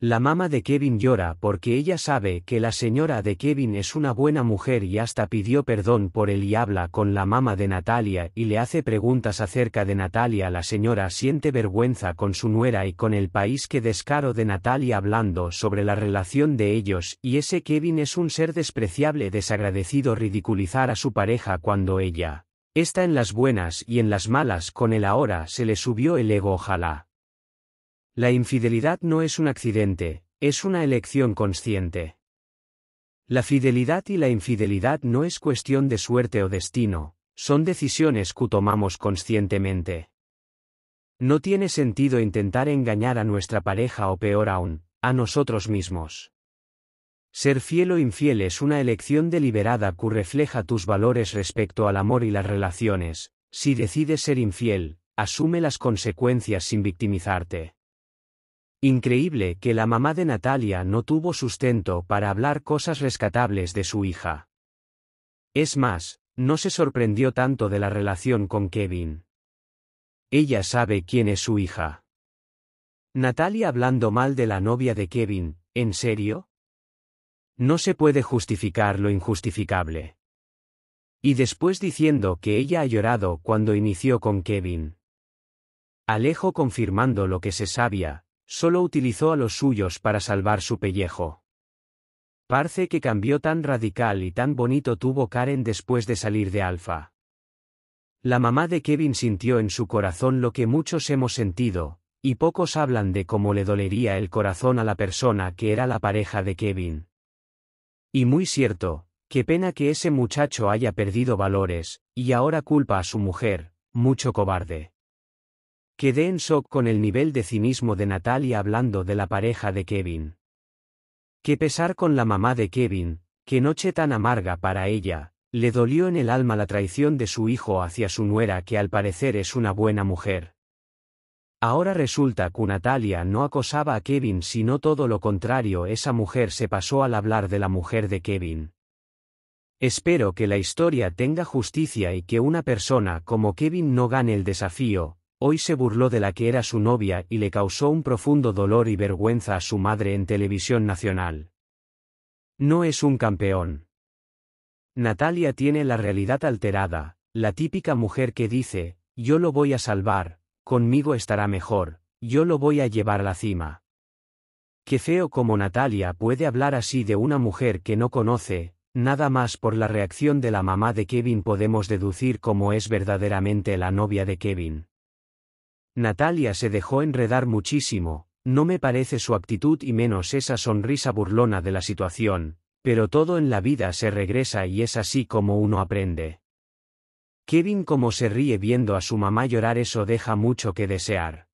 La mamá de Kevin llora porque ella sabe que la señora de Kevin es una buena mujer y hasta pidió perdón por él y habla con la mamá de Natalia y le hace preguntas acerca de Natalia. La señora siente vergüenza con su nuera y con el país que descaro de Natalia hablando sobre la relación de ellos y ese Kevin es un ser despreciable desagradecido ridiculizar a su pareja cuando ella está en las buenas y en las malas con él ahora se le subió el ego ojalá. La infidelidad no es un accidente, es una elección consciente. La fidelidad y la infidelidad no es cuestión de suerte o destino, son decisiones que tomamos conscientemente. No tiene sentido intentar engañar a nuestra pareja o peor aún, a nosotros mismos. Ser fiel o infiel es una elección deliberada que refleja tus valores respecto al amor y las relaciones. Si decides ser infiel, asume las consecuencias sin victimizarte. Increíble que la mamá de Natalia no tuvo sustento para hablar cosas rescatables de su hija. Es más, no se sorprendió tanto de la relación con Kevin. Ella sabe quién es su hija. Natalia hablando mal de la novia de Kevin, ¿en serio? No se puede justificar lo injustificable. Y después diciendo que ella ha llorado cuando inició con Kevin. Alejo confirmando lo que se sabía, Solo utilizó a los suyos para salvar su pellejo. Parece que cambió tan radical y tan bonito tuvo Karen después de salir de Alfa. La mamá de Kevin sintió en su corazón lo que muchos hemos sentido, y pocos hablan de cómo le dolería el corazón a la persona que era la pareja de Kevin. Y muy cierto, qué pena que ese muchacho haya perdido valores, y ahora culpa a su mujer, mucho cobarde. Quedé en shock con el nivel de cinismo de Natalia hablando de la pareja de Kevin. Qué pesar con la mamá de Kevin, qué noche tan amarga para ella, le dolió en el alma la traición de su hijo hacia su nuera que al parecer es una buena mujer. Ahora resulta que Natalia no acosaba a Kevin sino todo lo contrario, esa mujer se pasó al hablar de la mujer de Kevin. Espero que la historia tenga justicia y que una persona como Kevin no gane el desafío, hoy se burló de la que era su novia y le causó un profundo dolor y vergüenza a su madre en televisión nacional. No es un campeón. Natalia tiene la realidad alterada, la típica mujer que dice, yo lo voy a salvar, conmigo estará mejor, yo lo voy a llevar a la cima. Qué feo como Natalia puede hablar así de una mujer que no conoce, nada más por la reacción de la mamá de Kevin podemos deducir cómo es verdaderamente la novia de Kevin. Natalia se dejó enredar muchísimo, no me parece su actitud y menos esa sonrisa burlona de la situación, pero todo en la vida se regresa y es así como uno aprende. Kevin como se ríe viendo a su mamá llorar eso deja mucho que desear.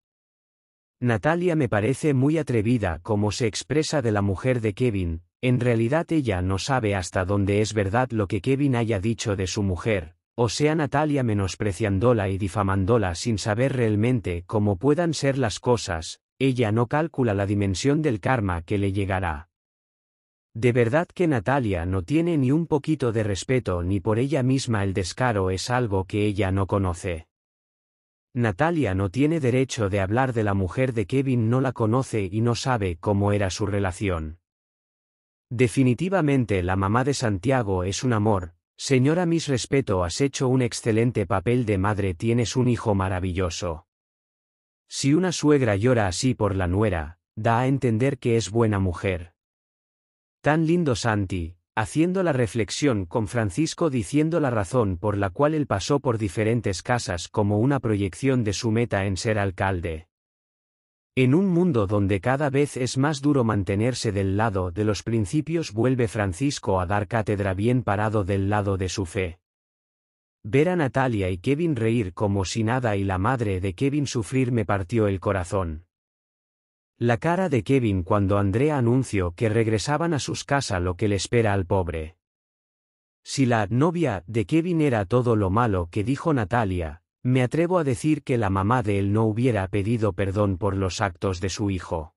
Natalia me parece muy atrevida como se expresa de la mujer de Kevin, en realidad ella no sabe hasta dónde es verdad lo que Kevin haya dicho de su mujer, o sea Natalia menospreciándola y difamándola sin saber realmente cómo puedan ser las cosas, ella no calcula la dimensión del karma que le llegará. De verdad que Natalia no tiene ni un poquito de respeto ni por ella misma el descaro es algo que ella no conoce. Natalia no tiene derecho de hablar de la mujer de Kevin no la conoce y no sabe cómo era su relación. Definitivamente la mamá de Santiago es un amor, Señora mis Respeto, has hecho un excelente papel de madre, tienes un hijo maravilloso. Si una suegra llora así por la nuera, da a entender que es buena mujer. Tan lindo Santi, haciendo la reflexión con Francisco diciendo la razón por la cual él pasó por diferentes casas como una proyección de su meta en ser alcalde. En un mundo donde cada vez es más duro mantenerse del lado de los principios vuelve Francisco a dar cátedra bien parado del lado de su fe. Ver a Natalia y Kevin reír como si nada y la madre de Kevin sufrir me partió el corazón. La cara de Kevin cuando Andrea anunció que regresaban a sus casas lo que le espera al pobre. Si la novia de Kevin era todo lo malo que dijo Natalia, me atrevo a decir que la mamá de él no hubiera pedido perdón por los actos de su hijo.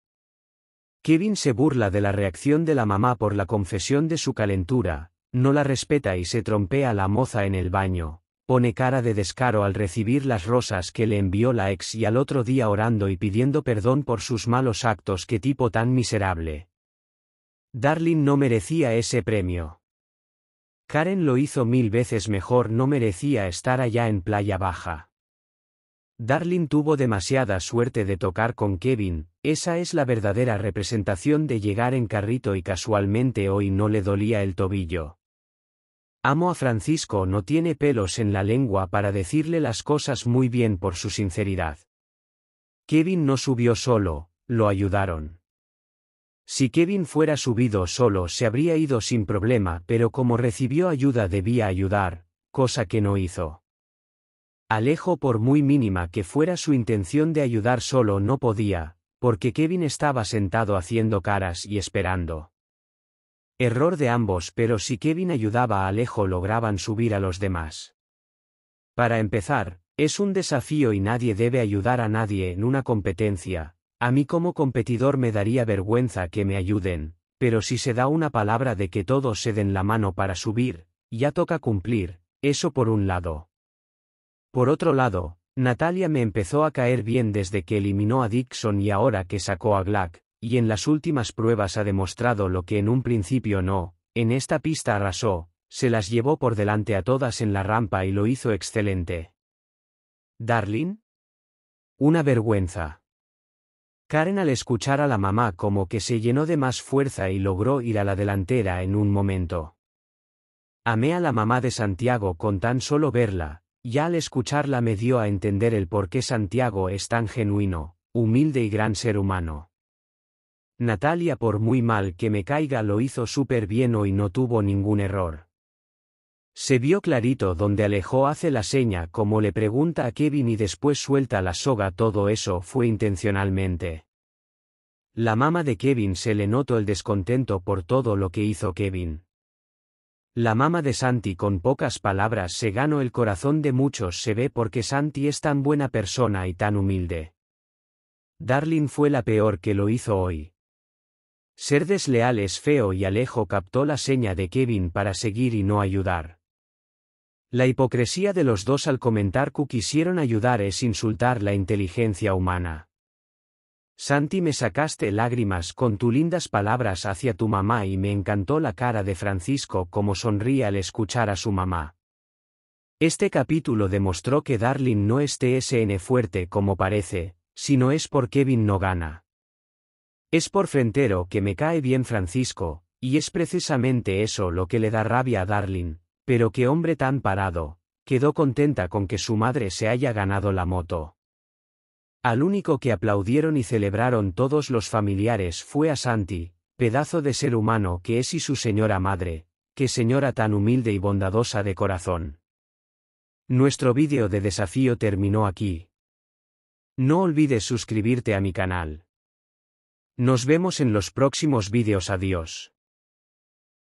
Kevin se burla de la reacción de la mamá por la confesión de su calentura, no la respeta y se trompea a la moza en el baño, pone cara de descaro al recibir las rosas que le envió la ex y al otro día orando y pidiendo perdón por sus malos actos qué tipo tan miserable. Darling no merecía ese premio. Karen lo hizo mil veces mejor, no merecía estar allá en Playa Baja. Darling tuvo demasiada suerte de tocar con Kevin, esa es la verdadera representación de llegar en carrito y casualmente hoy no le dolía el tobillo. Amo a Francisco, no tiene pelos en la lengua para decirle las cosas muy bien por su sinceridad. Kevin no subió solo, lo ayudaron. Si Kevin fuera subido solo se habría ido sin problema, pero como recibió ayuda debía ayudar, cosa que no hizo. Alejo por muy mínima que fuera su intención de ayudar solo no podía, porque Kevin estaba sentado haciendo caras y esperando. Error de ambos, pero si Kevin ayudaba a Alejo lograban subir a los demás. Para empezar, es un desafío y nadie debe ayudar a nadie en una competencia, a mí como competidor me daría vergüenza que me ayuden, pero si se da una palabra de que todos se den la mano para subir, ya toca cumplir, eso por un lado. Por otro lado, Natalia me empezó a caer bien desde que eliminó a Dixon y ahora que sacó a Glack, y en las últimas pruebas ha demostrado lo que en un principio no, en esta pista arrasó, se las llevó por delante a todas en la rampa y lo hizo excelente. Darling? Una vergüenza. Karen al escuchar a la mamá como que se llenó de más fuerza y logró ir a la delantera en un momento. Amé a la mamá de Santiago con tan solo verla, ya al escucharla me dio a entender el por qué Santiago es tan genuino, humilde y gran ser humano. Natalia por muy mal que me caiga lo hizo súper bien hoy no tuvo ningún error. Se vio clarito donde Alejo hace la seña como le pregunta a Kevin y después suelta la soga todo eso fue intencionalmente. La mamá de Kevin se le notó el descontento por todo lo que hizo Kevin. La mamá de Santi con pocas palabras se ganó el corazón de muchos se ve porque Santi es tan buena persona y tan humilde. Darling fue la peor que lo hizo hoy. Ser desleal es feo y Alejo captó la seña de Kevin para seguir y no ayudar. La hipocresía de los dos al comentar que quisieron ayudar es insultar la inteligencia humana. Santi me sacaste lágrimas con tus lindas palabras hacia tu mamá y me encantó la cara de Francisco como sonríe al escuchar a su mamá. Este capítulo demostró que Darling no es TSN fuerte como parece, sino es por Kevin no gana. Es por Frentero que me cae bien Francisco, y es precisamente eso lo que le da rabia a Darling, pero qué hombre tan parado, quedó contenta con que su madre se haya ganado la moto. Al único que aplaudieron y celebraron todos los familiares fue a Santi, pedazo de ser humano que es y su señora madre, qué señora tan humilde y bondadosa de corazón. Nuestro vídeo de desafío terminó aquí. No olvides suscribirte a mi canal. Nos vemos en los próximos vídeos adiós.